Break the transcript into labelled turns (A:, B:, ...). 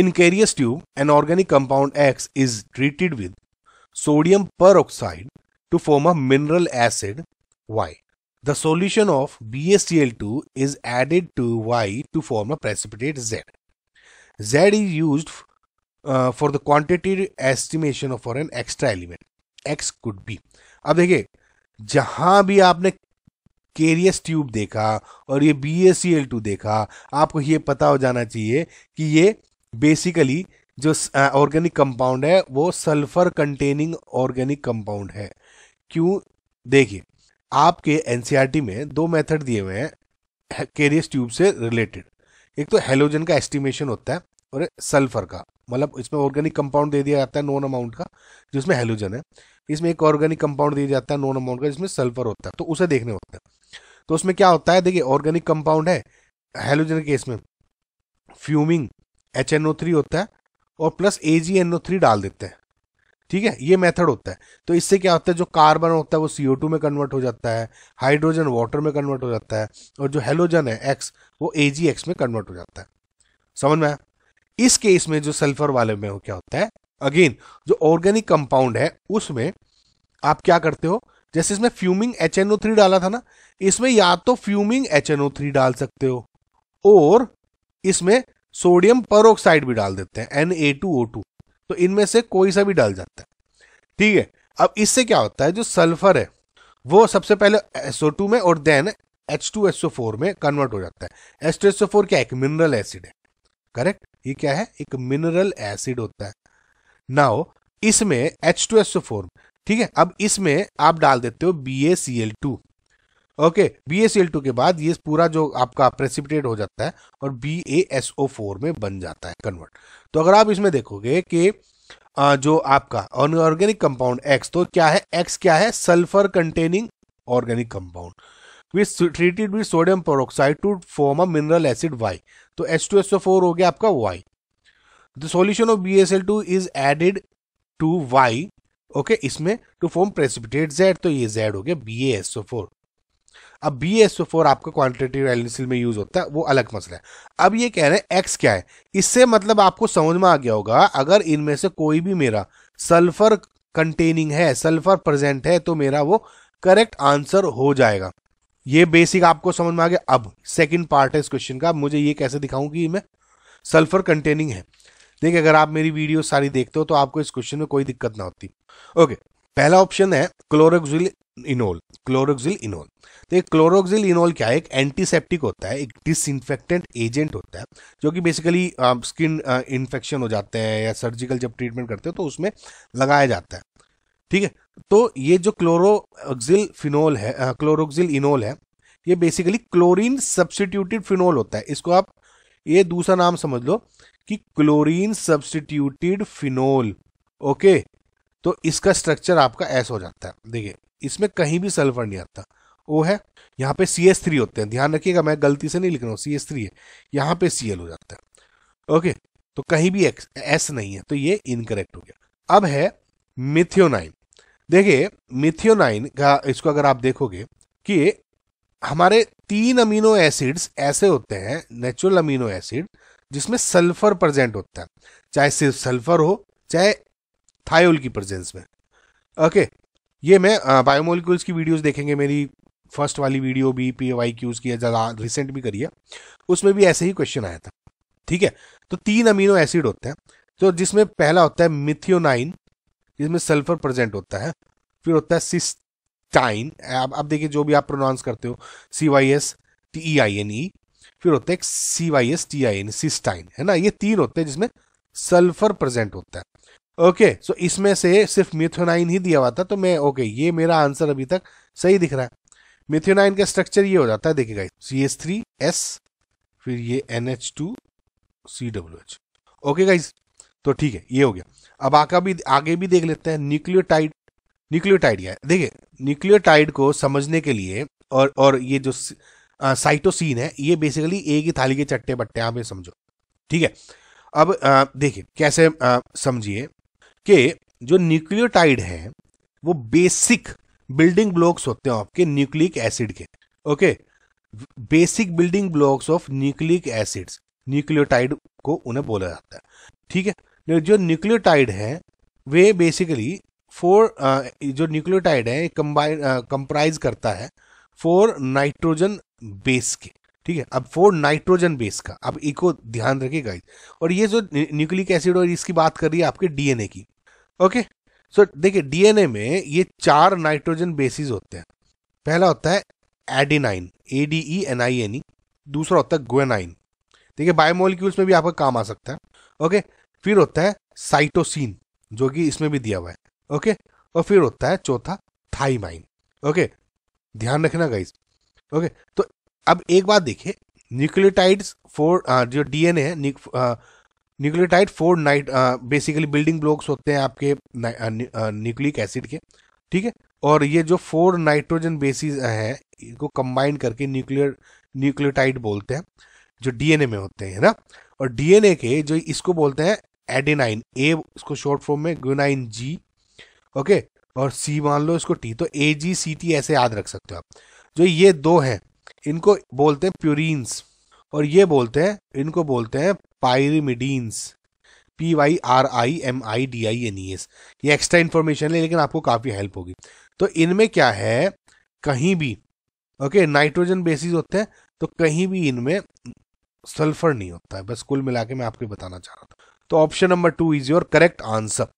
A: In Carrier's tube, an organic compound X is treated with sodium peroxide to form a mineral acid Y. The solution of BaCl2 is added to Y to form a precipitate Z. Z is used uh, for the quantitative estimation of for an extra element. X could be. अब देखिए जहां भी आपने carious tube देखा और ये B देखा आपको ये पता हो जाना चाहिए कि ये बेसिकली जो ऑर्गेनिक कंपाउंड है वो सल्फर कंटेनिंग ऑर्गेनिक कंपाउंड है क्यों देखिए आपके एनसीईआरटी e में दो मेथड दिए हुए हैं केरियस ट्यूब से रिलेटेड एक तो हेलोजन का एस्टिमेशन होता है और सल्फर का मतलब इसमें ऑर्गेनिक कंपाउंड दे दिया जाता है नॉन अमाउंट का जिसमें हेलोजन है इसमें एक ऑर्गेनिक कंपाउंड दिया जाता है नॉन अमाउंट का जिसमें सल्फर होता है तो उसे देखने होता है तो उसमें क्या होता है देखिए ऑर्गेनिक कंपाउंड है हेलोजन केस में fuming H N O three होता है और plus A G N O three डाल देते हैं ठीक है ये मेथड होता है तो इससे क्या होता है जो कार्बन होता है वो सी ओ टू में कन्वर्ट हो जाता है हाइड्रोजन वाटर में कन्वर्ट हो जाता है और जो हेलोजन है एक्स वो ए जी एक्स में कन्वर्ट हो जाता है समझ में इस केस में जो सल्फर वाले में हो क्या होता है अगेन जो ऑर्गेनिक कंपाउंड है उसमें आप क्या करते हो जैसे इसमें fuming H N O three डाला था ना इसमें या तो fuming H N O three डाल सकते हो और इसमें सोडियम परोक्साइड भी डाल देते हैं N A two O two तो इनमें से कोई सा भी डाल जाता है ठीक है अब इससे क्या होता है जो सल्फर है वो सबसे पहले SO2 में और देन H2SO4 में कन्वर्ट हो जाता है टू फोर क्या है एक मिनरल एसिड है करेक्ट ये क्या है एक मिनरल एसिड होता है नाउ इसमें H2SO4 ठीक है अब इसमें आप डाल देते हो BaCl2 okay B S L two के बाद ये पूरा जो आपका प्रेसिपिटेट हो जाता है और B A S O four में बन जाता है कन्वर्ट तो अगर आप इसमें देखोगे कि जो आपका ऑर्गेनिक कंपाउंड एक्स तो क्या है एक्स क्या है sulphur containing organic compound with treated with sodium peroxide to form a mineral acid Y तो H two S O four हो गया आपका Y the solution of B S L two is added to Y okay इसमें to form precipitate Z तो ये Z हो गया B A S O four अब बी एस ओ फोर आपका क्वान्टिटेटिव एनालिसिस में यूज होता है वो अलग मसला है अब ये कह रहे हैं एक्स क्या है इससे मतलब आपको समझ में आ गया होगा अगर इनमें से कोई भी मेरा सल्फर कंटेनिंग है सल्फर प्रेजेंट है तो मेरा वो करेक्ट आंसर हो जाएगा ये बेसिक आपको समझ में आ गया अब सेकंड पार्ट है इस क्वेश्चन का मुझे ये कैसे दिखाऊं कि मैं सल्फर कंटेनिंग है देखिए अगर आप मेरी वीडियो सारी देखते हो तो आपको इस क्वेश्चन में कोई दिक्कत ना होती ओके पहला ऑप्शन है क्लोरोक्सिल इनोल क्लोरोक्सिल इनोल तो एक क्लोरोक्सिल इनोल क्या है एक एंटीसेप्टिक होता है एक डिसइंफेक्टेंट एजेंट होता है जो कि बेसिकली स्किन इन्फेक्शन हो जाते हैं या सर्जिकल जब ट्रीटमेंट करते हैं तो उसमें लगाया जाता है ठीक है तो ये जो क्लोरोक्सिल फिनोल है क्लोरोक्सिल इनोल है ये बेसिकली क्लोरीन सब्सटीट्यूटेड फिनोल होता है इसको आप ये दूसरा नाम समझ लो कि क्लोरीन सब्सटीट्यूटेड फिनोल ओके तो इसका स्ट्रक्चर आपका ऐसा हो जाता है देखिए इसमें कहीं भी सल्फर नहीं आता वो है यहाँ पे सी एस थ्री होते हैं ध्यान रखिएगा मैं गलती से नहीं लिख रहा हूँ सी एस थ्री है यहाँ पे सी एल हो जाता है ओके तो कहीं भी एक्स एस नहीं है तो ये इनकरेक्ट हो गया अब है मिथियोनाइन देखिए मिथियोनाइन का इसको अगर आप देखोगे कि हमारे तीन अमीनो एसिड्स ऐसे होते हैं नेचुरल अमीनो एसिड जिसमें सल्फर प्रेजेंट होता है चाहे सिर्फ सल्फर हो चाहे थायोल की प्रेजेंस में ओके ये मैं बायोमोलिक्यूल्स की वीडियोस देखेंगे मेरी फर्स्ट वाली वीडियो भी पी वाई क्यूज की ज़्यादा रिसेंट भी करी है उसमें भी ऐसे ही क्वेश्चन आया था ठीक है तो तीन अमीनो एसिड होते हैं तो जिसमें पहला होता है मिथियोनाइन जिसमें सल्फर प्रेजेंट होता है फिर होता है सिस्टाइन अब अब देखिए जो भी आप प्रोनाउंस करते हो C Y S T E I N E फिर होता है C Y S T I N cystine है ना ये तीन होते हैं जिसमें सल्फर प्रेजेंट होता है ओके सो इसमें से सिर्फ मिथोनाइन ही दिया हुआ था तो मैं ओके okay, ये मेरा आंसर अभी तक सही दिख रहा है मिथोनाइन का स्ट्रक्चर ये हो जाता है देखिएगा सी एस थ्री एस फिर ये N H two C W H okay guys तो ठीक है ये हो गया अब आका भी आगे भी देख लेते हैं न्यूक्लियोटाइड न्यूक्लियोटाइड क्या है देखिए न्यूक्लियोटाइड को समझने के लिए और और ये जो आ, साइटोसिन है ये बेसिकली एक ही थाली के चट्टे बट्टे आप समझो ठीक है अब देखिए कैसे समझिए कि जो न्यूक्लियोटाइड है वो बेसिक बिल्डिंग ब्लॉक्स होते हैं आपके न्यूक्लिक एसिड के okay basic building blocks of nucleic acids nucleotide को उन्हें बोला जाता है ठीक है जो न्यूक्लियोटाइड है वे बेसिकली फोर uh, जो न्यूक्लियोटाइड है कंबाइन कंप्राइज करता है फोर नाइट्रोजन बेस के ठीक है अब फोर नाइट्रोजन बेस का अब इको ध्यान रखिए गाइस और ये जो न्यूक्लिक एसिड और इसकी बात कर रही है आपके डीएनए की ओके सो देखिए डीएनए में ये चार नाइट्रोजन बेसिस होते हैं पहला होता है adenine A D E N I N E दूसरा होता है ग्वेनाइन ठीक है बायोमोलिक्यूल्स में भी आपका काम आ सकता है ओके फिर होता है साइटोसिन जो कि इसमें भी दिया हुआ है ओके और फिर होता है चौथा थाइमाइन ओके ध्यान रखना गाइस ओके तो अब एक बात देखिए न्यूक्लियोटाइड्स फोर जो डीएनए है न्यूक्लियोटाइड फोर नाइट बेसिकली बिल्डिंग ब्लॉक्स होते हैं आपके न्यूक्लिक एसिड के ठीक है और ये जो फोर नाइट्रोजन बेसिस हैं इनको कंबाइन करके न्यूक्लियर न्यूक्लियोटाइड बोलते हैं जो डीएनए में होते हैं ना और डीएनए के जो इसको बोलते हैं एडेनाइन ए इसको शॉर्ट फॉर्म में गुनाइन जी ओके और सी मान लो इसको टी तो ए जी सी टी ऐसे याद रख सकते हो आप जो ये दो हैं इनको बोलते हैं प्यूरिन्स और ये बोलते हैं इनको बोलते हैं pyrimidines P Y R I M I D I N E S ये एक्स्ट्रा इन्फॉर्मेशन है लेकिन आपको काफ़ी हेल्प होगी तो इनमें क्या है कहीं भी ओके नाइट्रोजन बेसिस होते हैं तो कहीं भी इनमें सल्फर नहीं होता है बस कुल मिला के मैं आपको बताना चाह रहा था तो option number two is your correct answer